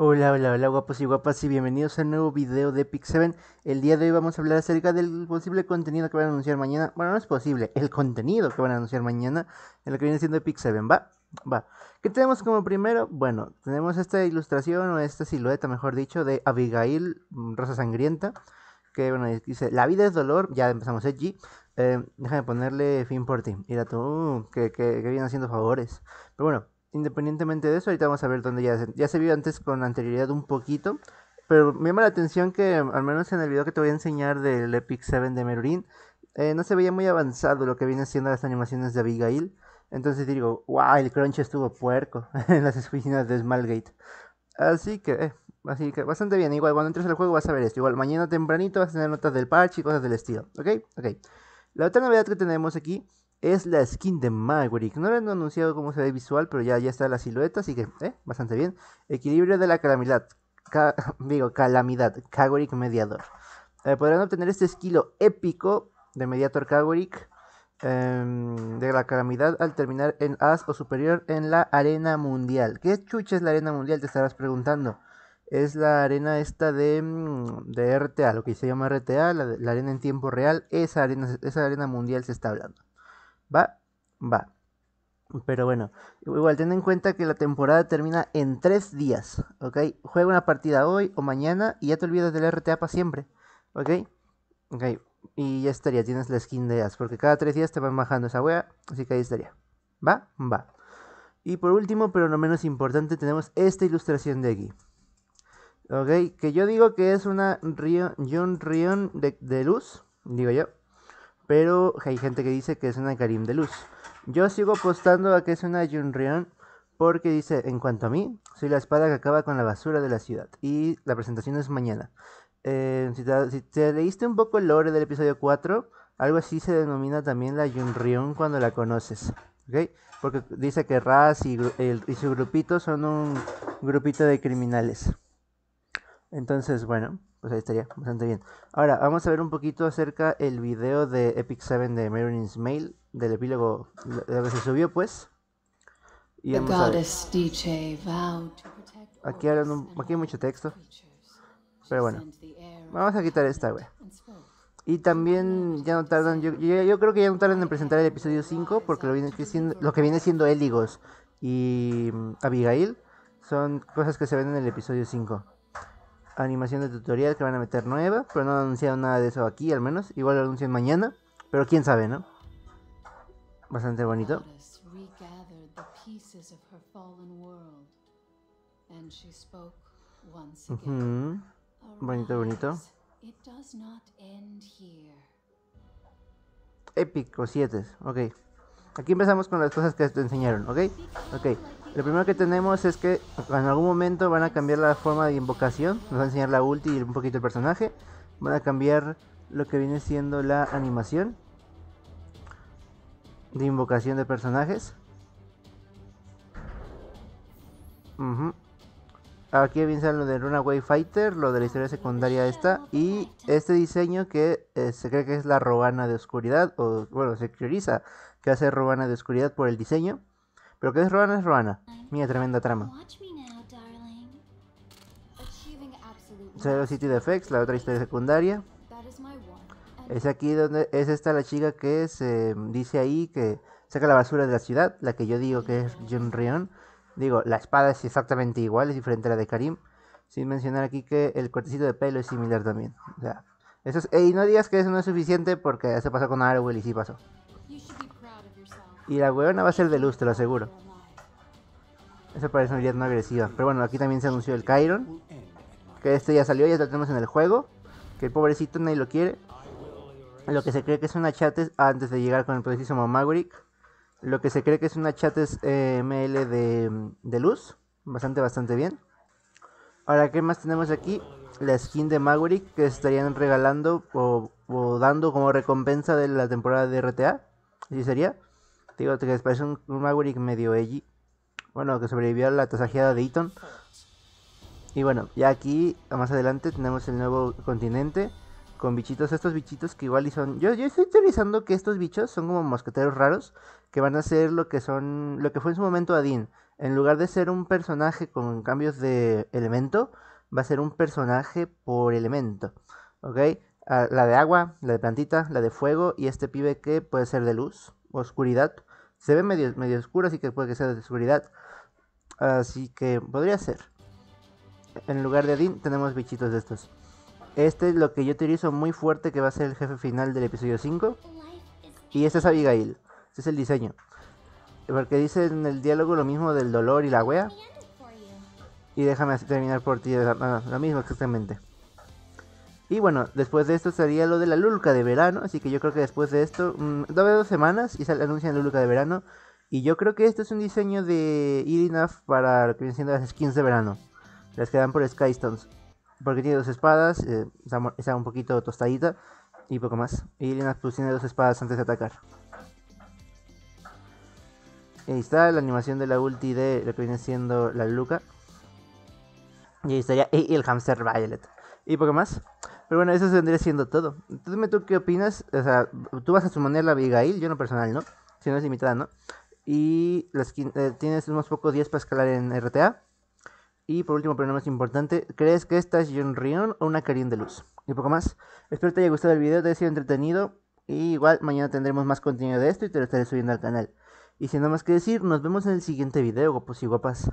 Hola, hola, hola guapos y guapas y bienvenidos a un nuevo video de Pix7 El día de hoy vamos a hablar acerca del posible contenido que van a anunciar mañana Bueno, no es posible, el contenido que van a anunciar mañana En lo que viene siendo Pix7, ¿va? Va ¿Qué tenemos como primero? Bueno, tenemos esta ilustración o esta silueta, mejor dicho, de Abigail mm, Rosa Sangrienta Que, bueno, dice, la vida es dolor, ya empezamos allí. ¿eh, eh, déjame ponerle fin por ti Mira tú, uh, que, que, que vienen haciendo favores Pero bueno independientemente de eso, ahorita vamos a ver dónde ya se, ya se vio antes con anterioridad un poquito. Pero me llama la atención que, al menos en el video que te voy a enseñar del Epic 7 de Merurin, eh, no se veía muy avanzado lo que viene siendo las animaciones de Abigail. Entonces digo, wow, el crunch estuvo puerco en las oficinas de Smallgate. Así que, eh, así que bastante bien. Igual cuando entres al juego vas a ver esto. Igual mañana tempranito vas a tener notas del parche y cosas del estilo. ¿Ok? Ok. La otra novedad que tenemos aquí es la skin de Magoric No lo han anunciado cómo se ve visual, pero ya, ya está la silueta, así que eh, bastante bien. Equilibrio de la calamidad. digo, calamidad. Kagorik Mediador. Eh, podrán obtener este esquilo épico de Mediator Kagorik em, de la calamidad al terminar en as o superior en la arena mundial. ¿Qué chucha es la arena mundial? Te estarás preguntando. Es la arena esta de, mm, de RTA, lo que se llama RTA, la, la arena en tiempo real. Esa arena, esa arena mundial se está hablando. ¿Va? Va. Pero bueno, igual ten en cuenta que la temporada termina en tres días, ¿ok? Juega una partida hoy o mañana y ya te olvidas del RTA para siempre, ¿ok? Ok, y ya estaría, tienes la skin de As, porque cada tres días te van bajando esa wea, así que ahí estaría. ¿Va? Va. Y por último, pero no menos importante, tenemos esta ilustración de aquí. Ok, que yo digo que es una Rion, John Rion de luz, digo yo pero hay gente que dice que es una Karim de luz. Yo sigo apostando a que es una Junrion porque dice, en cuanto a mí, soy la espada que acaba con la basura de la ciudad y la presentación es mañana. Eh, si, te, leíste un poco el lore del episodio 4, algo así se denomina también la Junrion cuando la conoces. Porque dice que Raz y su grupito son un grupito de criminales. Entonces, bueno. Pues ahí estaría bastante bien. Ahora, vamos a ver un poquito acerca el video de Epic Seven de Marilyn's Mail del epílogo de que se subió, pues. Y vamos a Aquí, aquí hay mucho texto. Pero bueno, vamos a quitar esta, güey. Y también ya no tardan, yo, creo que ya no tardan en presentar el episodio 5, porque lo, viene, lo que viene siendo Eligos y mm, Abigail son cosas que se ven en el episodio 5 animación de tutorial que van a meter nueva, pero no han anunciado nada de eso aquí al menos, igual lo anuncian mañana, pero quién sabe, ¿no? Bastante bonito. Bonito, bonito. Épico, 7, ok. Aquí empezamos con las cosas que te enseñaron, ¿ok? Ok. Lo primero que tenemos es que en algún momento van a cambiar la forma de invocación. Nos va a enseñar la ulti y un poquito el personaje. Van a cambiar lo que viene siendo la animación de invocación de personajes. Aquí viene lo de Runaway Fighter, lo de la historia secundaria esta. Y este diseño que eh, se cree que es la robana de oscuridad. O bueno, se prioriza que hace robana de oscuridad por el diseño. Pero que es Roana es Roana. Mira, tremenda trama. sitio City Defects, la otra historia secundaria. Es aquí donde es esta la chica que se dice ahí que saca la basura de la ciudad, la que yo digo que es Jun Rion. Digo, la espada es exactamente igual, es diferente a la de Karim. Sin mencionar aquí que el cortecito de pelo es similar también. O sea, eso es, y no digas que eso no es suficiente porque se pasó con Arwell y sí pasó. Y la huevona va a ser de luz, te lo aseguro. Eso parece una idea no agresiva. Pero bueno, aquí también se anunció el Chiron. Que este ya salió, ya lo tenemos en el juego. Que el pobrecito nadie lo quiere. Lo que se cree que es una chates antes de llegar con el preciso Maverick. Lo que se cree que es una chates eh, ML de, luz. Bastante, bastante bien. Ahora, ¿qué más tenemos aquí? La skin de Maverick que estarían regalando o, o dando como recompensa de la temporada de RTA. Así sería digo, que parece un, un, medio edgy. Bueno, que sobrevivió a la tasajeada de Eaton. Y bueno, ya aquí, más adelante, tenemos el nuevo continente con bichitos. Estos bichitos que igual y son. Yo, yo estoy teorizando que estos bichos son como mosqueteros raros que van a ser lo que son. Lo que fue en su momento Adin. En lugar de ser un personaje con cambios de elemento, va a ser un personaje por elemento. ¿Ok? Ah, la de agua, la de plantita, la de fuego y este pibe que puede ser de luz, oscuridad, se ve medio, medio oscuro, así que puede que sea de seguridad. Así que podría ser. En lugar de Dean tenemos bichitos de estos. Este es lo que yo utilizo muy fuerte que va a ser el jefe final del episodio 5. Y este es Abigail. Este es el diseño. Porque dice en el diálogo lo mismo del dolor y la wea. Y déjame terminar por ti. lo mismo exactamente. Y bueno, después de esto sería lo de la Lulca de verano. Así que yo creo que después de esto, mmm, dos semanas y se anuncian la Lulca de verano. Y yo creo que este es un diseño de Irinaf para lo que vienen siendo las skins de verano. Las que dan por Skystones. Porque tiene dos espadas, eh, está un poquito tostadita y poco más. Irinaf pues tiene dos espadas antes de atacar. ahí está la animación de la ulti de lo que viene siendo la Luca. Y ahí estaría el Hamster Violet. Y poco más. Pero bueno, eso vendría siendo todo. Entonces tú qué opinas. O sea, tú vas a manera la Abigail, yo no personal, ¿no? Si no es limitada, ¿no? Y las, eh, tienes unos pocos días para escalar en RTA. Y por último, pero no más importante, ¿crees que esta es John Rion o una Karin de Luz? Y poco más. Espero te haya gustado el video, te haya sido entretenido. Y igual mañana tendremos más contenido de esto y te lo estaré subiendo al canal. Y sin nada más que decir, nos vemos en el siguiente video, guapos y guapas.